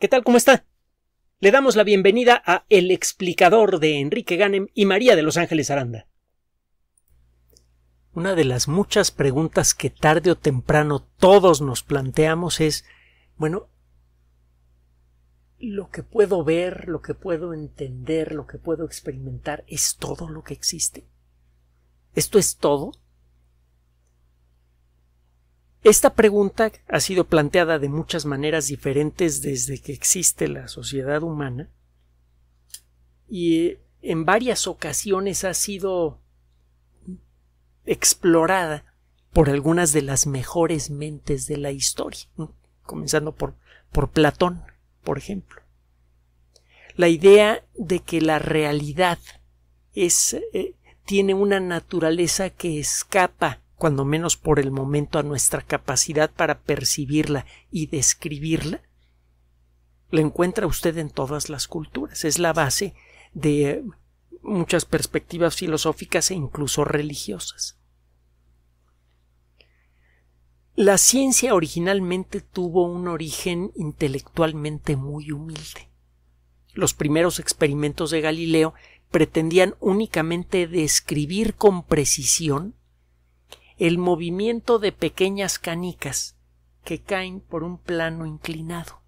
¿Qué tal? ¿Cómo está? Le damos la bienvenida a El explicador de Enrique Ganem y María de Los Ángeles Aranda. Una de las muchas preguntas que tarde o temprano todos nos planteamos es, bueno, lo que puedo ver, lo que puedo entender, lo que puedo experimentar, ¿es todo lo que existe? ¿Esto es todo? Esta pregunta ha sido planteada de muchas maneras diferentes desde que existe la sociedad humana y eh, en varias ocasiones ha sido explorada por algunas de las mejores mentes de la historia, comenzando por, por Platón, por ejemplo. La idea de que la realidad es, eh, tiene una naturaleza que escapa cuando menos por el momento, a nuestra capacidad para percibirla y describirla, la encuentra usted en todas las culturas. Es la base de muchas perspectivas filosóficas e incluso religiosas. La ciencia originalmente tuvo un origen intelectualmente muy humilde. Los primeros experimentos de Galileo pretendían únicamente describir con precisión el movimiento de pequeñas canicas que caen por un plano inclinado.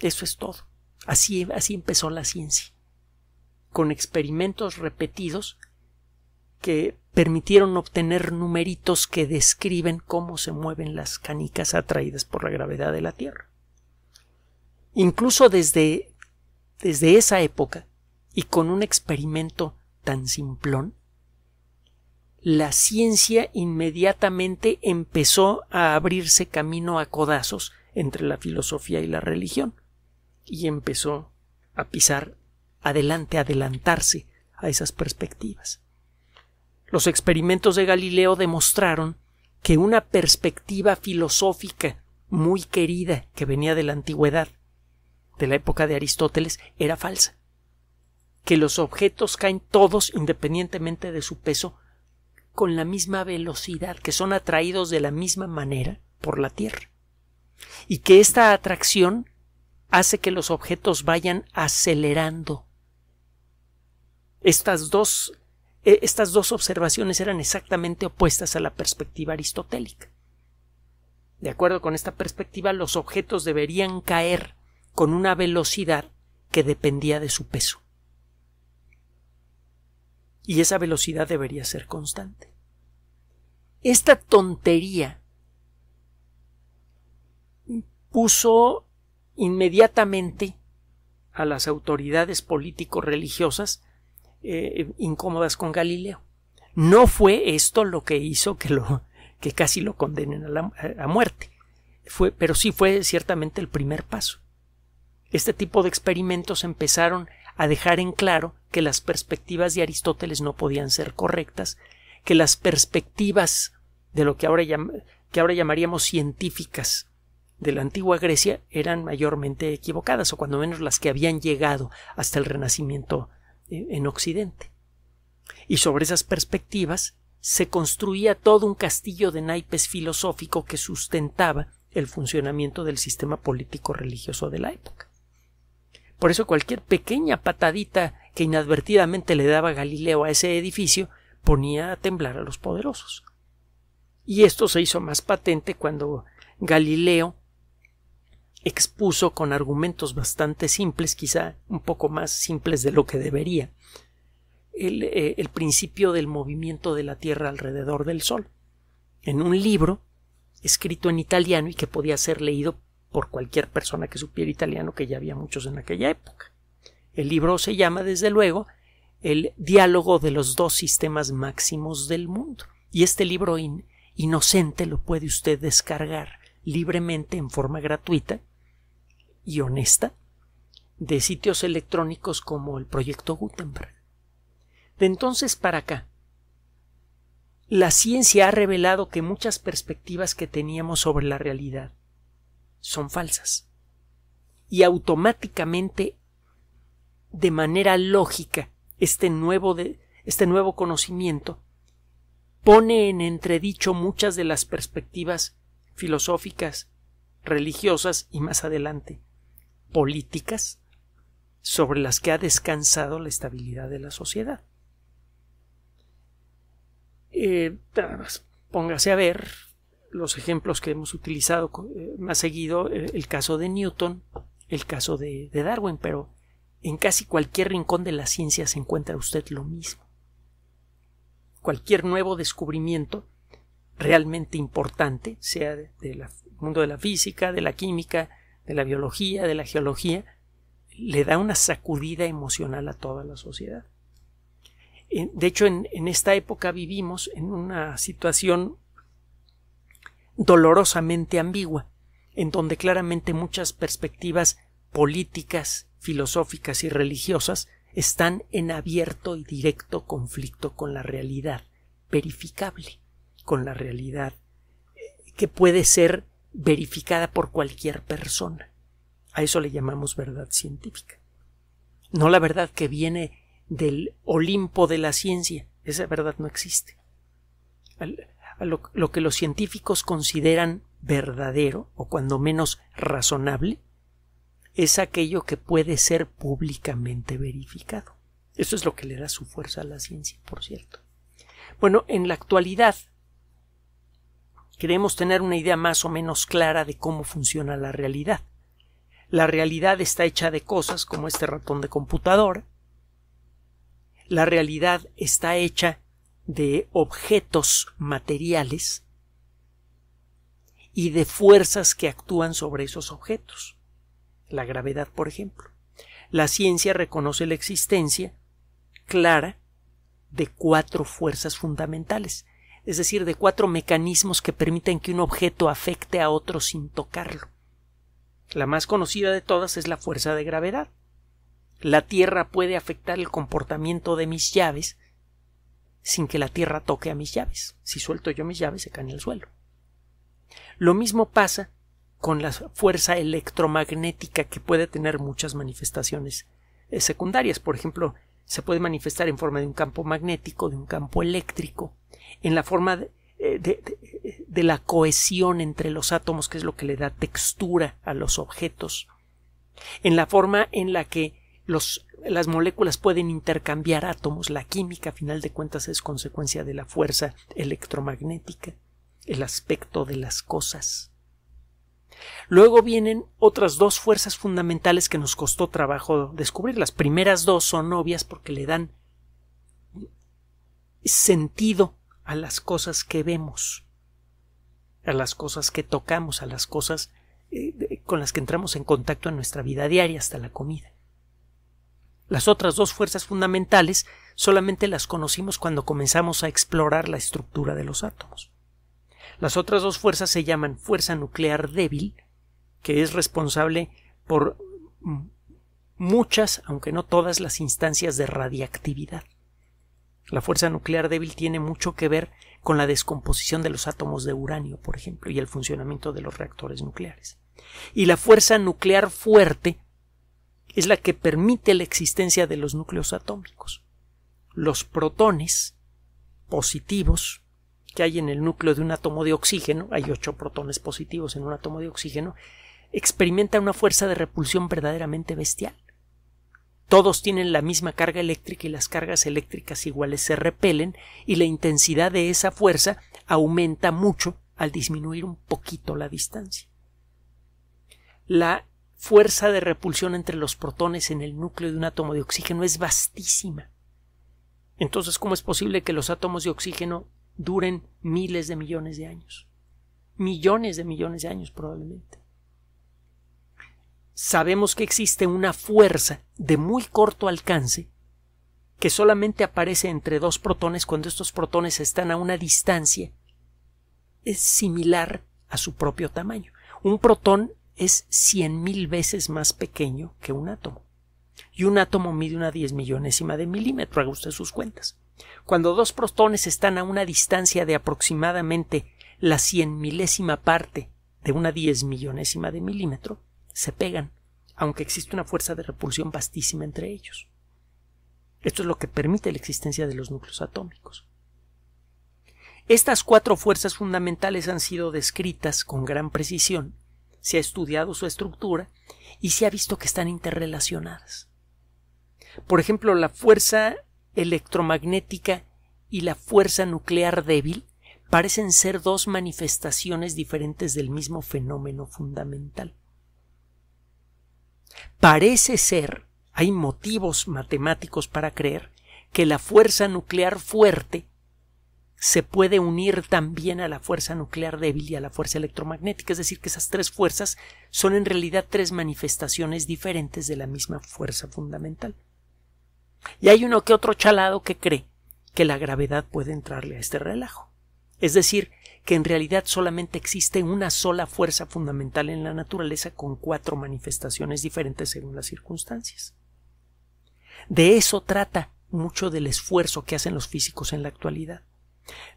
Eso es todo. Así, así empezó la ciencia, con experimentos repetidos que permitieron obtener numeritos que describen cómo se mueven las canicas atraídas por la gravedad de la Tierra. Incluso desde, desde esa época, y con un experimento tan simplón, la ciencia inmediatamente empezó a abrirse camino a codazos entre la filosofía y la religión y empezó a pisar adelante, adelantarse a esas perspectivas. Los experimentos de Galileo demostraron que una perspectiva filosófica muy querida que venía de la antigüedad, de la época de Aristóteles, era falsa, que los objetos caen todos, independientemente de su peso, con la misma velocidad, que son atraídos de la misma manera por la Tierra. Y que esta atracción hace que los objetos vayan acelerando. Estas dos, e, estas dos observaciones eran exactamente opuestas a la perspectiva aristotélica. De acuerdo con esta perspectiva, los objetos deberían caer con una velocidad que dependía de su peso y esa velocidad debería ser constante. Esta tontería puso inmediatamente a las autoridades político-religiosas eh, incómodas con Galileo. No fue esto lo que hizo que, lo, que casi lo condenen a, la, muerte, fue, pero sí fue ciertamente el primer paso. Este tipo de experimentos empezaron a dejar en claro que las perspectivas de Aristóteles no podían ser correctas, que las perspectivas de lo que ahora, que ahora llamaríamos científicas de la antigua Grecia eran mayormente equivocadas, o cuando menos las que habían llegado hasta el Renacimiento eh, en Occidente. Y sobre esas perspectivas se construía todo un castillo de naipes filosófico que sustentaba el funcionamiento del sistema político religioso de la época. Por eso cualquier pequeña patadita que inadvertidamente le daba Galileo a ese edificio ponía a temblar a los poderosos. Y esto se hizo más patente cuando Galileo expuso con argumentos bastante simples, quizá un poco más simples de lo que debería, el, eh, el, principio del movimiento de la Tierra alrededor del Sol, en un libro escrito en italiano y que podía ser leído por cualquier persona que supiera italiano, que ya había muchos en aquella época. El libro se llama, desde luego, El diálogo de los dos sistemas máximos del mundo. Y este libro inocente lo puede usted descargar libremente en forma gratuita y honesta de sitios electrónicos como el proyecto Gutenberg. De entonces para acá, la ciencia ha revelado que muchas perspectivas que teníamos sobre la realidad son falsas. Y automáticamente, de manera lógica, este nuevo, de, este nuevo conocimiento pone en entredicho muchas de las perspectivas filosóficas, religiosas y más adelante políticas sobre las que ha descansado la estabilidad de la sociedad. Eh, póngase a ver los ejemplos que hemos utilizado eh, más seguido, eh, el caso de Newton, el caso de, Darwin, pero en casi cualquier rincón de la ciencia se encuentra usted lo mismo. Cualquier nuevo descubrimiento realmente importante, sea del mundo de la física, de la química, de la biología, de la geología, le da una sacudida emocional a toda la sociedad. De hecho, en esta época vivimos en una situación dolorosamente ambigua, en donde claramente muchas perspectivas políticas, filosóficas y religiosas están en abierto y directo conflicto con la realidad verificable, con la realidad eh, que puede ser verificada por cualquier persona. A eso le llamamos verdad científica. No la verdad que viene del Olimpo de la ciencia, esa verdad no existe lo, que los científicos consideran verdadero o cuando menos razonable es aquello que puede ser públicamente verificado. Eso es lo que le da su fuerza a la ciencia, por cierto. Bueno, en la actualidad queremos tener una idea más o menos clara de cómo funciona la realidad. La realidad está hecha de cosas como este ratón de computadora. La realidad está hecha de objetos materiales y de fuerzas que actúan sobre esos objetos. La gravedad, por ejemplo. La ciencia reconoce la existencia clara de cuatro fuerzas fundamentales, es decir, de cuatro mecanismos que permiten que un objeto afecte a otro sin tocarlo. La más conocida de todas es la fuerza de gravedad. La Tierra puede afectar el comportamiento de mis llaves sin que la tierra toque a mis llaves. Si suelto yo mis llaves, se caen al suelo. Lo mismo pasa con la fuerza electromagnética que puede tener muchas manifestaciones eh, secundarias. Por ejemplo, se puede manifestar en forma de un campo magnético, de un campo eléctrico, en la forma eh, de la cohesión entre los átomos, que es lo que le da textura a los objetos, en la forma en la que las moléculas pueden intercambiar átomos. La química, a final de cuentas, es consecuencia de la fuerza electromagnética, el aspecto de las cosas. Luego vienen otras dos fuerzas fundamentales que nos costó trabajo descubrir. Las primeras dos son obvias porque le dan sentido a las cosas que vemos, a las cosas que tocamos, a las cosas eh, con las que entramos en contacto en nuestra vida diaria, hasta la comida. Las otras dos fuerzas fundamentales solamente las conocimos cuando comenzamos a explorar la estructura de los átomos. Las otras dos fuerzas se llaman fuerza nuclear débil, que es responsable por muchas, aunque no todas, las instancias de radiactividad. La fuerza nuclear débil tiene mucho que ver con la descomposición de los átomos de uranio, por ejemplo, y el funcionamiento de los reactores nucleares. Y la fuerza nuclear fuerte es la que permite la existencia de los núcleos atómicos. Los protones positivos que hay en el núcleo de un átomo de oxígeno, hay ocho protones positivos en un átomo de oxígeno, experimentan una fuerza de repulsión verdaderamente bestial. Todos tienen la misma carga eléctrica y las cargas eléctricas iguales se repelen y la intensidad de esa fuerza aumenta mucho al disminuir un poquito la distancia. La fuerza de repulsión entre los protones en el núcleo de un átomo de oxígeno es vastísima. Entonces, ¿cómo es posible que los átomos de oxígeno duren miles de millones de años? Millones de millones de años probablemente. Sabemos que existe una fuerza de muy corto alcance que solamente aparece entre dos protones cuando estos protones están a una distancia es similar a su propio tamaño. Un protón es cien mil veces más pequeño que un átomo. Y un átomo mide una diez millonésima de milímetro, haga usted sus cuentas. Cuando dos protones están a una distancia de aproximadamente la cien milésima parte de una diez millonésima de milímetro, se pegan, aunque existe una fuerza de repulsión vastísima entre ellos. Esto es lo que permite la existencia de los núcleos atómicos. Estas cuatro fuerzas fundamentales han sido descritas con gran precisión se ha estudiado su estructura y se ha visto que están interrelacionadas. Por ejemplo, la fuerza electromagnética y la fuerza nuclear débil parecen ser dos manifestaciones diferentes del mismo fenómeno fundamental. Parece ser, hay motivos matemáticos para creer, que la fuerza nuclear fuerte se puede unir también a la fuerza nuclear débil y a la fuerza electromagnética, es decir, que esas tres fuerzas son en realidad tres manifestaciones diferentes de la misma fuerza fundamental. Y hay uno que otro chalado que cree que la gravedad puede entrarle a este relajo. Es decir, que en realidad solamente existe una sola fuerza fundamental en la naturaleza con cuatro manifestaciones diferentes según las circunstancias. De eso trata mucho del esfuerzo que hacen los físicos en la actualidad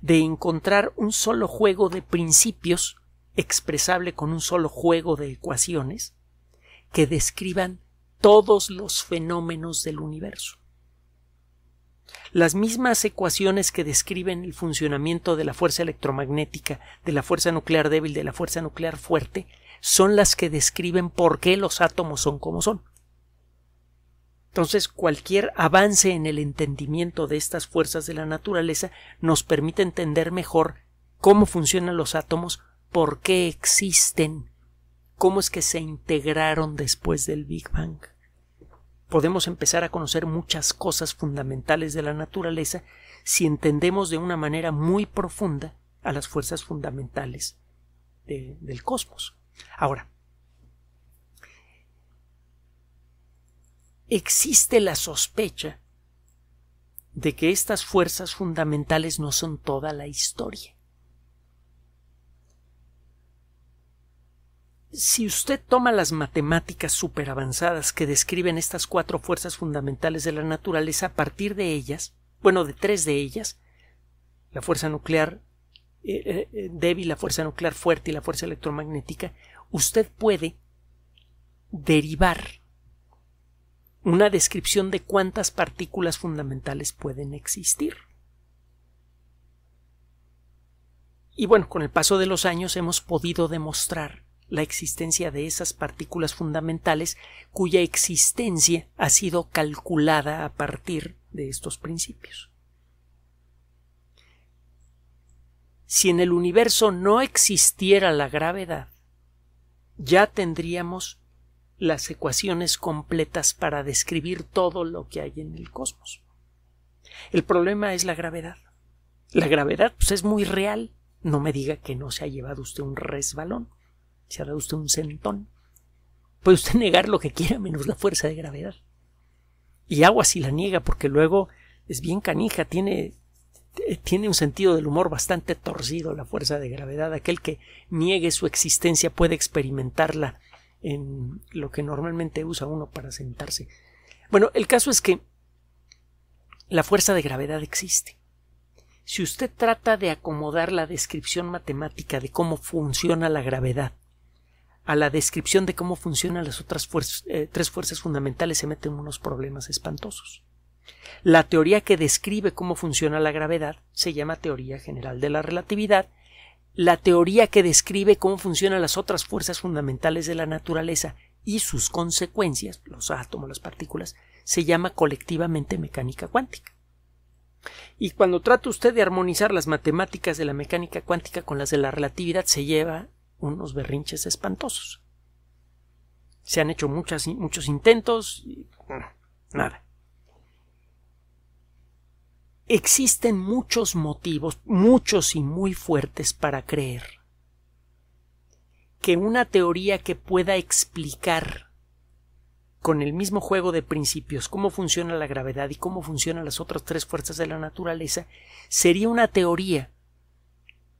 de encontrar un solo juego de principios expresable con un solo juego de ecuaciones que describan todos los fenómenos del universo. Las mismas ecuaciones que describen el funcionamiento de la fuerza electromagnética, de la fuerza nuclear débil, de la fuerza nuclear fuerte, son las que describen por qué los átomos son como son. Entonces, cualquier avance en el entendimiento de estas fuerzas de la naturaleza nos permite entender mejor cómo funcionan los átomos, por qué existen, cómo es que se integraron después del Big Bang. Podemos empezar a conocer muchas cosas fundamentales de la naturaleza si entendemos de una manera muy profunda a las fuerzas fundamentales del cosmos. Ahora, existe la sospecha de que estas fuerzas fundamentales no son toda la historia. Si usted toma las matemáticas superavanzadas que describen estas cuatro fuerzas fundamentales de la naturaleza, a partir de ellas, bueno, de tres de ellas, la fuerza nuclear eh, eh, eh, débil, la fuerza nuclear fuerte y la fuerza electromagnética, usted puede derivar una descripción de cuántas partículas fundamentales pueden existir. Y bueno, con el paso de los años hemos podido demostrar la existencia de esas partículas fundamentales cuya existencia ha sido calculada a partir de estos principios. Si en el universo no existiera la gravedad, ya tendríamos las ecuaciones completas para describir todo lo que hay en el cosmos. El problema es la gravedad. La gravedad pues, es muy real. No me diga que no se ha llevado usted un resbalón, se ha dado usted un centón. Puede usted negar lo que quiera menos la fuerza de gravedad. Y agua si la niega porque luego es bien canija, tiene, tiene un sentido del humor bastante torcido la fuerza de gravedad. Aquel que niegue su existencia puede experimentarla en lo que normalmente usa uno para sentarse. Bueno, el caso es que la fuerza de gravedad existe. Si usted trata de acomodar la descripción matemática de cómo funciona la gravedad a la descripción de cómo funcionan las otras eh, tres fuerzas fundamentales, se meten unos problemas espantosos. La teoría que describe cómo funciona la gravedad se llama teoría general de la relatividad la teoría que describe cómo funcionan las otras fuerzas fundamentales de la naturaleza y sus consecuencias, los átomos, las partículas, se llama colectivamente mecánica cuántica. Y cuando trata usted de armonizar las matemáticas de la mecánica cuántica con las de la relatividad, se lleva unos berrinches espantosos. Se han hecho muchos intentos y nada. Existen muchos motivos, muchos y muy fuertes para creer que una teoría que pueda explicar con el mismo juego de principios cómo funciona la gravedad y cómo funcionan las otras tres fuerzas de la naturaleza sería una teoría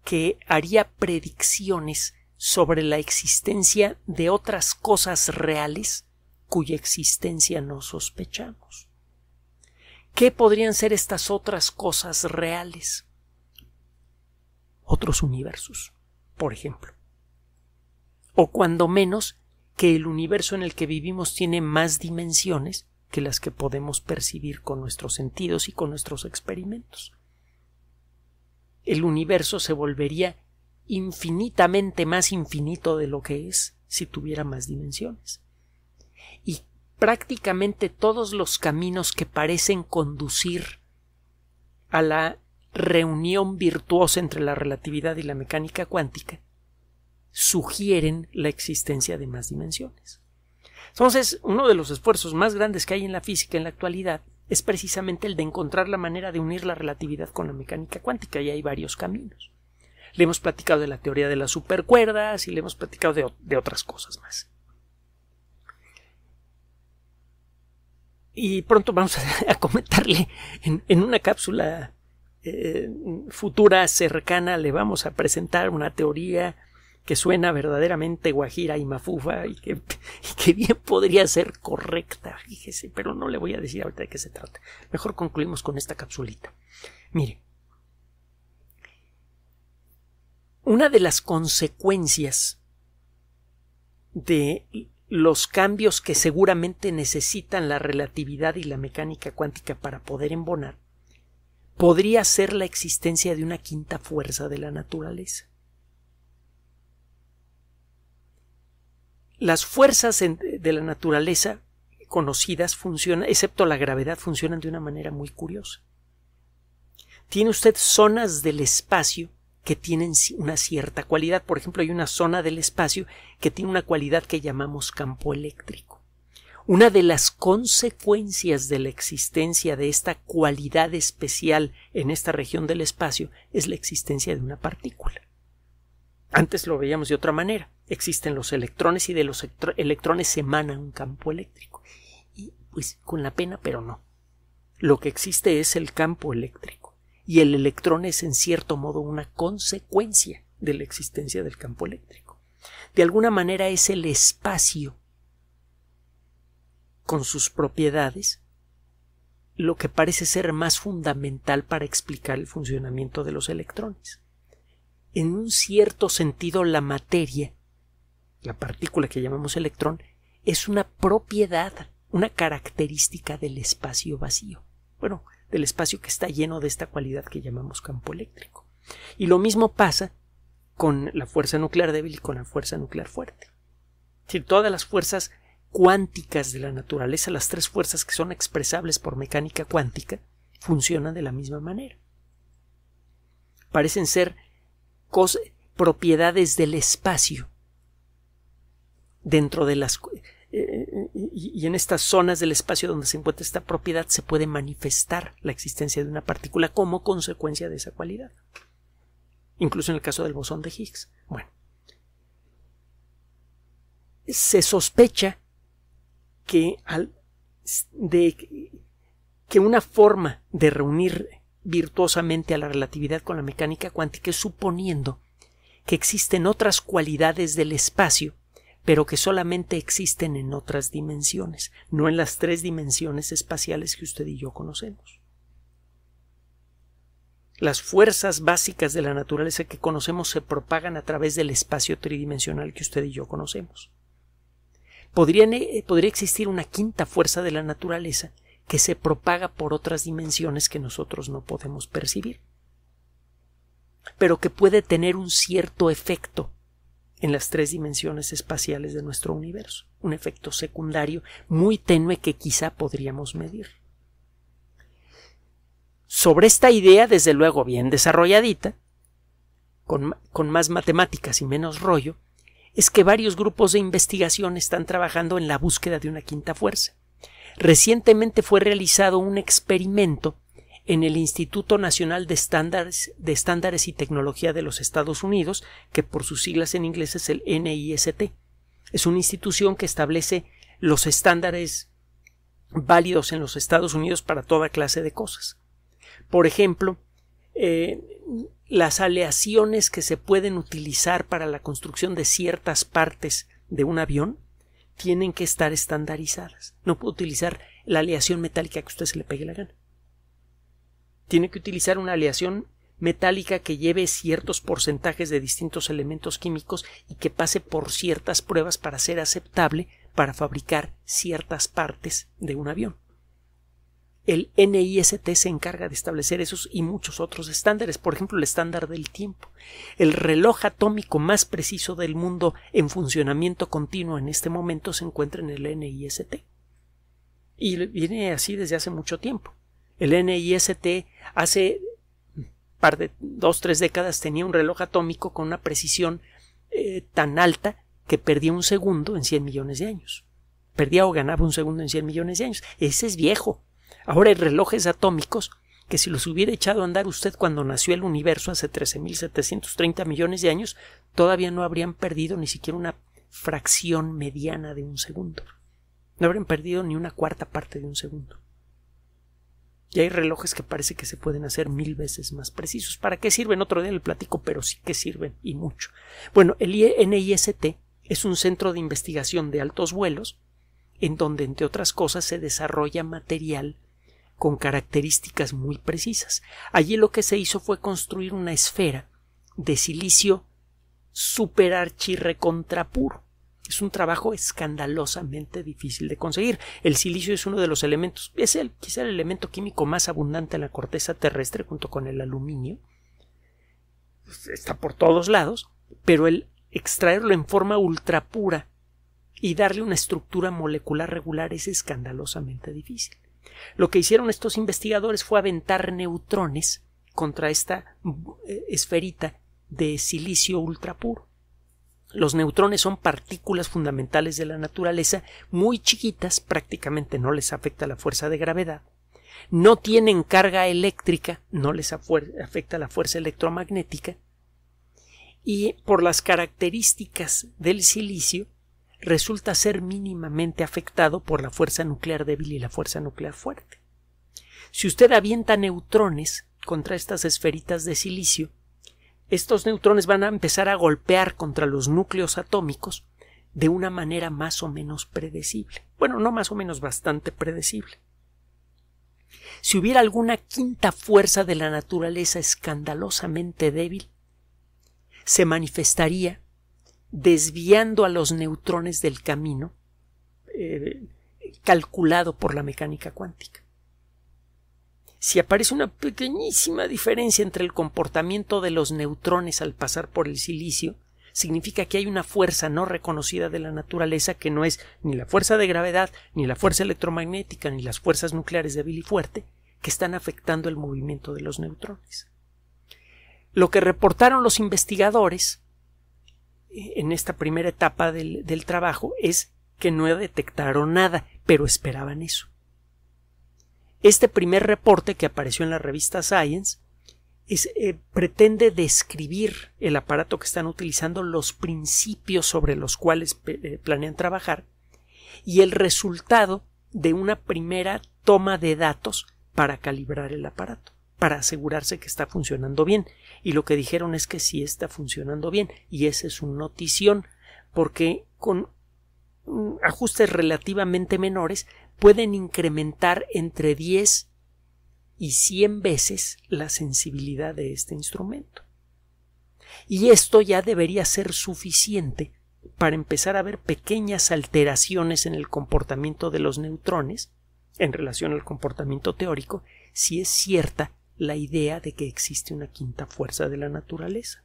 que haría predicciones sobre la existencia de otras cosas reales cuya existencia no sospechamos. ¿Qué podrían ser estas otras cosas reales? Otros universos, por ejemplo. O cuando menos que el universo en el que vivimos tiene más dimensiones que las que podemos percibir con nuestros sentidos y con nuestros experimentos. El universo se volvería infinitamente más infinito de lo que es si tuviera más dimensiones. Y prácticamente todos los caminos que parecen conducir a la reunión virtuosa entre la relatividad y la mecánica cuántica sugieren la existencia de más dimensiones. Entonces, uno de los esfuerzos más grandes que hay en la física en la actualidad es precisamente el de encontrar la manera de unir la relatividad con la mecánica cuántica, y hay varios caminos. Le hemos platicado de la teoría de las supercuerdas y le hemos platicado de, otras cosas más. y pronto vamos a, comentarle en, una cápsula eh, futura cercana, le vamos a presentar una teoría que suena verdaderamente guajira y mafufa y que, y que, bien podría ser correcta, fíjese, pero no le voy a decir ahorita de qué se trata. Mejor concluimos con esta capsulita. Mire, una de las consecuencias de los cambios que seguramente necesitan la relatividad y la mecánica cuántica para poder embonar, podría ser la existencia de una quinta fuerza de la naturaleza. Las fuerzas de la naturaleza conocidas funcionan, excepto la gravedad, funcionan de una manera muy curiosa. Tiene usted zonas del espacio que tienen una cierta cualidad. Por ejemplo, hay una zona del espacio que tiene una cualidad que llamamos campo eléctrico. Una de las consecuencias de la existencia de esta cualidad especial en esta región del espacio es la existencia de una partícula. Antes lo veíamos de otra manera. Existen los electrones y de los electrones se emana un campo eléctrico. Y pues con la pena, pero no. Lo que existe es el campo eléctrico y el electrón es en cierto modo una consecuencia de la existencia del campo eléctrico. De alguna manera es el espacio con sus propiedades lo que parece ser más fundamental para explicar el funcionamiento de los electrones. En un cierto sentido la materia, la partícula que llamamos electrón, es una propiedad, una característica del espacio vacío. Bueno, del espacio que está lleno de esta cualidad que llamamos campo eléctrico. Y lo mismo pasa con la fuerza nuclear débil y con la fuerza nuclear fuerte. si todas las fuerzas cuánticas de la naturaleza, las tres fuerzas que son expresables por mecánica cuántica, funcionan de la misma manera. Parecen ser propiedades del espacio dentro de las eh, y, en estas zonas del espacio donde se encuentra esta propiedad se puede manifestar la existencia de una partícula como consecuencia de esa cualidad. Incluso en el caso del bosón de Higgs. Bueno, se sospecha que, al, que una forma de reunir virtuosamente a la relatividad con la mecánica cuántica es suponiendo que existen otras cualidades del espacio pero que solamente existen en otras dimensiones, no en las tres dimensiones espaciales que usted y yo conocemos. Las fuerzas básicas de la naturaleza que conocemos se propagan a través del espacio tridimensional que usted y yo conocemos. Eh, podría, existir una quinta fuerza de la naturaleza que se propaga por otras dimensiones que nosotros no podemos percibir, pero que puede tener un cierto efecto en las tres dimensiones espaciales de nuestro universo, un efecto secundario muy tenue que quizá podríamos medir. Sobre esta idea, desde luego bien desarrolladita, con, con más matemáticas y menos rollo, es que varios grupos de investigación están trabajando en la búsqueda de una quinta fuerza. Recientemente fue realizado un experimento en el Instituto Nacional de Estándares, de Estándares y Tecnología de los Estados Unidos, que por sus siglas en inglés es el NIST. Es una institución que establece los estándares válidos en los Estados Unidos para toda clase de cosas. Por ejemplo, eh, las aleaciones que se pueden utilizar para la construcción de ciertas partes de un avión tienen que estar estandarizadas. No puedo utilizar la aleación metálica que a usted se le pegue la gana tiene que utilizar una aleación metálica que lleve ciertos porcentajes de distintos elementos químicos y que pase por ciertas pruebas para ser aceptable para fabricar ciertas partes de un avión. El NIST se encarga de establecer esos y muchos otros estándares, por ejemplo el estándar del tiempo. El reloj atómico más preciso del mundo en funcionamiento continuo en este momento se encuentra en el NIST. Y viene así desde hace mucho tiempo. El NIST hace par de dos, tres décadas tenía un reloj atómico con una precisión eh, tan alta que perdía un segundo en 100 millones de años. Perdía o ganaba un segundo en 100 millones de años. Ese es viejo. Ahora hay relojes atómicos que si los hubiera echado a andar usted cuando nació el universo hace 13.730 millones de años, todavía no habrían perdido ni siquiera una fracción mediana de un segundo. No habrían perdido ni una cuarta parte de un segundo. Y hay relojes que parece que se pueden hacer mil veces más precisos. ¿Para qué sirven? Otro día el platico, pero sí que sirven y mucho. Bueno, el NIST es un centro de investigación de altos vuelos en donde, entre otras cosas, se desarrolla material con características muy precisas. Allí lo que se hizo fue construir una esfera de silicio superarchirrecontrapuro. Es un trabajo escandalosamente difícil de conseguir. El silicio es uno de los elementos, es quizá el elemento químico más abundante en la corteza terrestre junto con el aluminio. Está por todos lados, pero el extraerlo en forma ultrapura y darle una estructura molecular regular es escandalosamente difícil. Lo que hicieron estos investigadores fue aventar neutrones contra esta eh, esferita de silicio ultrapuro. Los neutrones son partículas fundamentales de la naturaleza, muy chiquitas, prácticamente no les afecta la fuerza de gravedad. No tienen carga eléctrica, no les afecta la fuerza electromagnética. Y por las características del silicio, resulta ser mínimamente afectado por la fuerza nuclear débil y la fuerza nuclear fuerte. Si usted avienta neutrones contra estas esferitas de silicio, estos neutrones van a empezar a golpear contra los núcleos atómicos de una manera más o menos predecible. Bueno, no más o menos bastante predecible. Si hubiera alguna quinta fuerza de la naturaleza escandalosamente débil, se manifestaría desviando a los neutrones del camino eh, calculado por la mecánica cuántica si aparece una pequeñísima diferencia entre el comportamiento de los neutrones al pasar por el silicio, significa que hay una fuerza no reconocida de la naturaleza que no es ni la fuerza de gravedad, ni la fuerza electromagnética, ni las fuerzas nucleares débil y fuerte, que están afectando el movimiento de los neutrones. Lo que reportaron los investigadores eh, en esta primera etapa del, del trabajo es que no detectaron nada, pero esperaban eso. Este primer reporte que apareció en la revista Science eh, pretende describir el aparato que están utilizando, los principios sobre los cuales eh, planean trabajar y el resultado de una primera toma de datos para calibrar el aparato, para asegurarse que está funcionando bien. Y lo que dijeron es que sí está funcionando bien y esa es una notición porque con mm, ajustes relativamente menores pueden incrementar entre 10 y 100 veces la sensibilidad de este instrumento. Y esto ya debería ser suficiente para empezar a ver pequeñas alteraciones en el comportamiento de los neutrones en relación al comportamiento teórico si es cierta la idea de que existe una quinta fuerza de la naturaleza.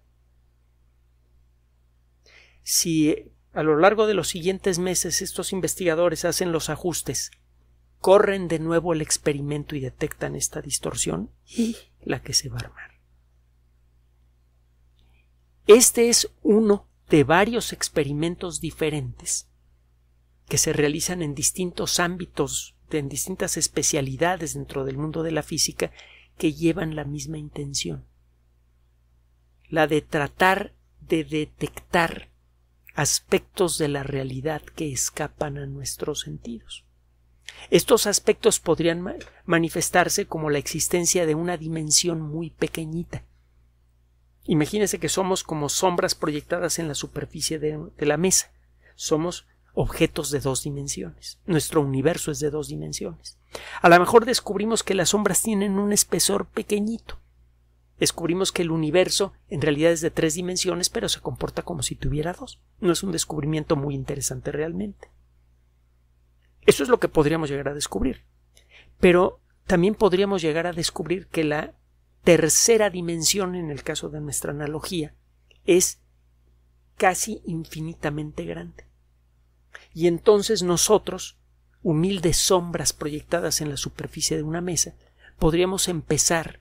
Si eh, a lo largo de los siguientes meses estos investigadores hacen los ajustes corren de nuevo el experimento y detectan esta distorsión y la que se va a armar. Este es uno de varios experimentos diferentes que se realizan en distintos ámbitos, en distintas especialidades dentro del mundo de la física que llevan la misma intención, la de tratar de detectar aspectos de la realidad que escapan a nuestros sentidos. Estos aspectos podrían manifestarse como la existencia de una dimensión muy pequeñita. Imagínense que somos como sombras proyectadas en la superficie de, la mesa. Somos objetos de dos dimensiones. Nuestro universo es de dos dimensiones. A lo mejor descubrimos que las sombras tienen un espesor pequeñito. Descubrimos que el universo en realidad es de tres dimensiones, pero se comporta como si tuviera dos. No es un descubrimiento muy interesante realmente. Eso es lo que podríamos llegar a descubrir. Pero también podríamos llegar a descubrir que la tercera dimensión, en el caso de nuestra analogía, es casi infinitamente grande. Y entonces nosotros, humildes sombras proyectadas en la superficie de una mesa, podríamos empezar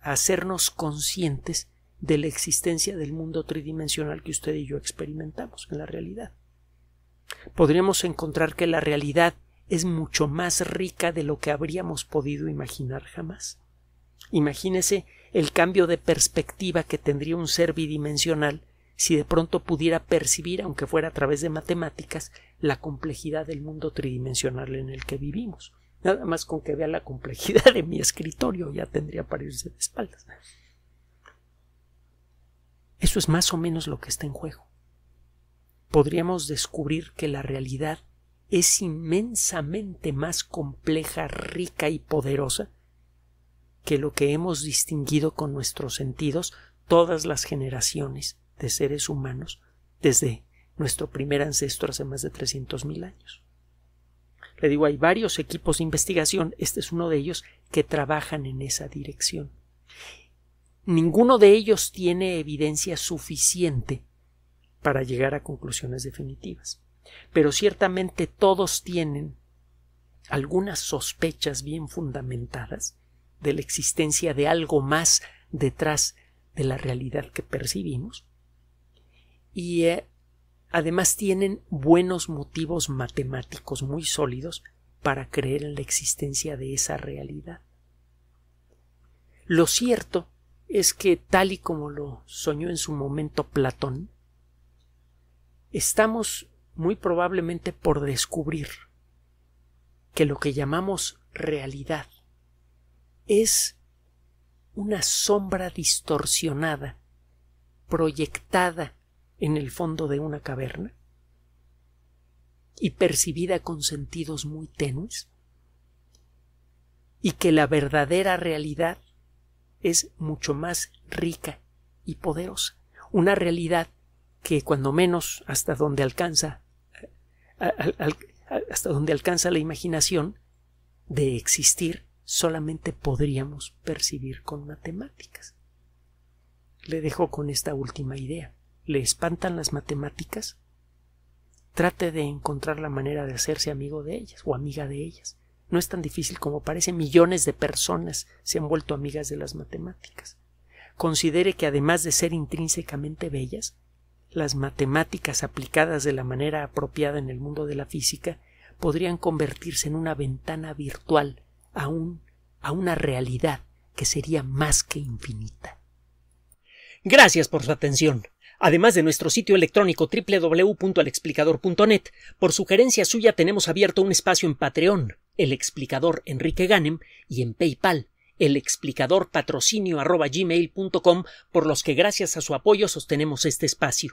a hacernos conscientes de la existencia del mundo tridimensional que usted y yo experimentamos en la realidad podríamos encontrar que la realidad es mucho más rica de lo que habríamos podido imaginar jamás. Imagínese el cambio de perspectiva que tendría un ser bidimensional si de pronto pudiera percibir, aunque fuera a través de matemáticas, la complejidad del mundo tridimensional en el que vivimos. Nada más con que vea la complejidad de mi escritorio ya tendría para irse de espaldas. Eso es más o menos lo que está en juego podríamos descubrir que la realidad es inmensamente más compleja, rica y poderosa que lo que hemos distinguido con nuestros sentidos todas las generaciones de seres humanos desde nuestro primer ancestro hace más de 300.000 años. Le digo, hay varios equipos de investigación, este es uno de ellos, que trabajan en esa dirección. Ninguno de ellos tiene evidencia suficiente para llegar a conclusiones definitivas. Pero ciertamente todos tienen algunas sospechas bien fundamentadas de la existencia de algo más detrás de la realidad que percibimos y eh, además tienen buenos motivos matemáticos muy sólidos para creer en la existencia de esa realidad. Lo cierto es que tal y como lo soñó en su momento Platón, estamos muy probablemente por descubrir que lo que llamamos realidad es una sombra distorsionada proyectada en el fondo de una caverna y percibida con sentidos muy tenues y que la verdadera realidad es mucho más rica y poderosa, una realidad que cuando menos hasta donde alcanza hasta donde alcanza la imaginación de existir solamente podríamos percibir con matemáticas. Le dejo con esta última idea. ¿Le espantan las matemáticas? Trate de encontrar la manera de hacerse amigo de ellas o amiga de ellas. No es tan difícil como parece. Millones de personas se han vuelto amigas de las matemáticas. Considere que además de ser intrínsecamente bellas, las matemáticas aplicadas de la manera apropiada en el mundo de la física podrían convertirse en una ventana virtual a, a una realidad que sería más que infinita. Gracias por su atención. Además de nuestro sitio electrónico www.alexplicador.net, por sugerencia suya tenemos abierto un espacio en Patreon, el explicador Enrique Ganem, y en PayPal, el explicador patrocinio por los que gracias a su apoyo sostenemos este espacio.